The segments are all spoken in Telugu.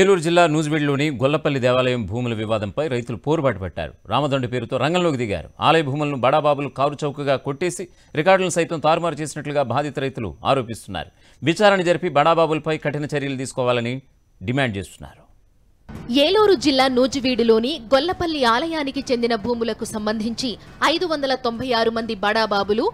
ఏలూరు జిల్లా నూజివీడులోని గొల్లపల్లి దేవాలయం భూముల వివాదంపై రైతులు పోరుబాటు పెట్టారు రామదండ పేరుతో రంగంలోకి దిగారు ఆలయ భూములను బడాబాబులు కారు చౌకగా కొట్టేసి రికార్డులను సైతం తారుమారు చేసినట్లుగా బాధిత రైతులు ఆరోపిస్తున్నారు విచారణ జరిపి బడాబాబులపై కఠిన చర్యలు తీసుకోవాలని డిమాండ్ చేస్తున్నారు ఏలూరు జిల్లా నూజివీడులోని గొల్లపల్లి ఆలయానికి చెందిన భూములకు సంబంధించి ఐదు వందల తొంభై ఆరు మంది బడాబాబులు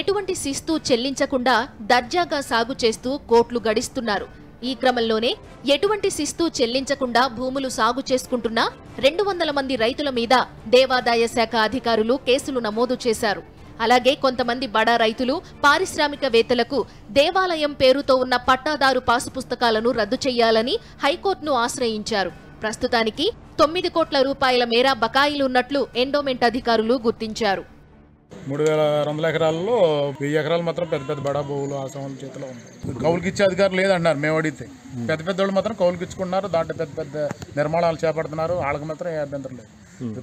ఎటువంటి శిస్తు చెల్లించకుండా దర్జాగా సాగు చేస్తూ కోట్లు గడిస్తున్నారు ఈ క్రమంలోనే ఎటువంటి శిస్తు చెల్లించకుండా భూములు సాగు చేసుకుంటున్న రెండు వందల మంది రైతుల మీద దేవాదాయ శాఖ అధికారులు కేసులు నమోదు చేశారు అలాగే కొంతమంది బడా రైతులు పారిశ్రామికవేత్తలకు దేవాలయం పేరుతో ఉన్న పట్టాదారు పాసు పుస్తకాలను రద్దు చేయాలని హైకోర్టును ఆశ్రయించారు ప్రస్తుతానికి తొమ్మిది కోట్ల రూపాయల మేర బకాయిలున్నట్లు ఎండోమెంట్ అధికారులు గుర్తించారు మూడు వేల వందల ఎకరాల్లో వెయ్యి ఎకరాలు మాత్రం పెద్ద పెద్ద బడా భూములు ఆశ్రమాల చేతిలో ఉన్నాయి కౌలుకి ఇచ్చే అధికారులు లేదన్నారు మేము అడిగితే పెద్ద పెద్ద వాళ్ళు మాత్రం కౌలుకి ఇచ్చుకున్నారు దాంట్లో పెద్ద పెద్ద నిర్మాణాలు చేపడుతున్నారు వాళ్ళకి మాత్రం ఏ అభ్యంతరం లేదు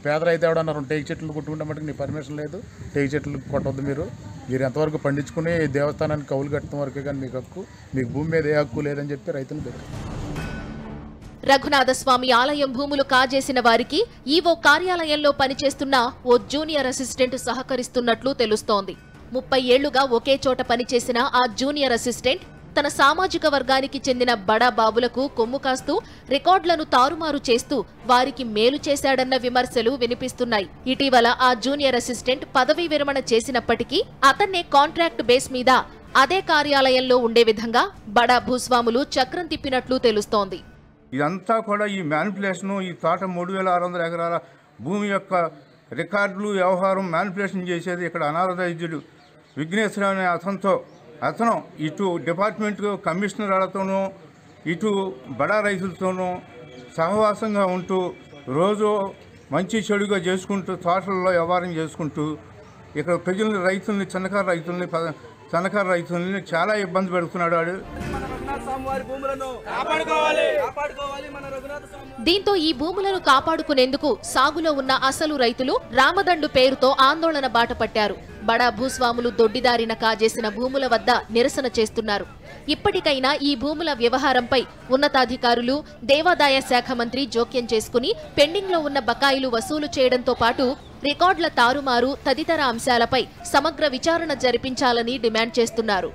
పేద అయితే ఎవడన్నారు టేక్ చెట్లు కొట్టుకుంటే మటుకు నీ పర్మిషన్ లేదు టేక్ చెట్లు కొట్టవద్దు మీరు మీరు ఎంతవరకు పండించుకుని దేవస్థానానికి కౌలు కట్టడం వరకే కానీ మీకు హక్కు మీకు భూమి మీద ఏ హక్కు లేదని చెప్పి రైతులు పెట్టారు రఘునాథస్వామి ఆలయం భూములు కాజేసిన వారికి ఈవో కార్యాలయంలో పనిచేస్తున్న ఓ జూనియర్ అసిస్టెంట్ సహకరిస్తున్నట్లు తెలుస్తోంది ముప్పై ఏళ్లుగా ఒకే చోట పనిచేసిన ఆ జూనియర్ అసిస్టెంట్ తన సామాజిక వర్గానికి చెందిన బడా బాబులకు కొమ్ము కాస్తూ రికార్డులను తారుమారు చేస్తూ వారికి మేలు చేశాడన్న విమర్శలు వినిపిస్తున్నాయి ఇటీవల ఆ జూనియర్ అసిస్టెంట్ పదవీ విరమణ చేసినప్పటికీ అతన్నే కాంట్రాక్ట్ బేస్ మీద అదే కార్యాలయంలో ఉండే విధంగా బడా భూస్వాములు చక్రం తిప్పినట్లు తెలుస్తోంది ఇదంతా కూడా ఈ మ్యానిపులేషను ఈ తోట మూడు వేల ఆరు వందల ఎకరాల భూమి యొక్క రికార్డులు వ్యవహారం మ్యానిపులేషన్ చేసేది ఇక్కడ అనారదైద్యుడు విఘ్నేశ్వరరావు అనే అతనితో అతను ఇటు డిపార్ట్మెంట్ కమిషనర్లతోనూ ఇటు బడా రైతులతోనూ సహవాసంగా ఉంటూ రోజు మంచి చెడుగా చేసుకుంటూ తోటల్లో వ్యవహారం చేసుకుంటూ ఇక్కడ ప్రజల్ని రైతుల్ని చిన్నకారు రైతుల్ని చిన్నకారు రైతుల్ని చాలా ఇబ్బంది పెడుతున్నాడు వాడు దీంతో ఈ భూములను కాపాడుకునేందుకు సాగులో ఉన్న అసలు రైతులు రామదండు పేరుతో ఆందోళన బాట పట్టారు బడా భూస్వాములు దొడ్డిదారిన కాజేసిన భూముల వద్ద నిరసన చేస్తున్నారు ఇప్పటికైనా ఈ భూముల వ్యవహారంపై ఉన్నతాధికారులు దేవాదాయ శాఖ మంత్రి జోక్యం చేసుకుని పెండింగ్లో ఉన్న బకాయిలు వసూలు చేయడంతో పాటు రికార్డుల తారుమారు తదితర అంశాలపై సమగ్ర విచారణ జరిపించాలని డిమాండ్ చేస్తున్నారు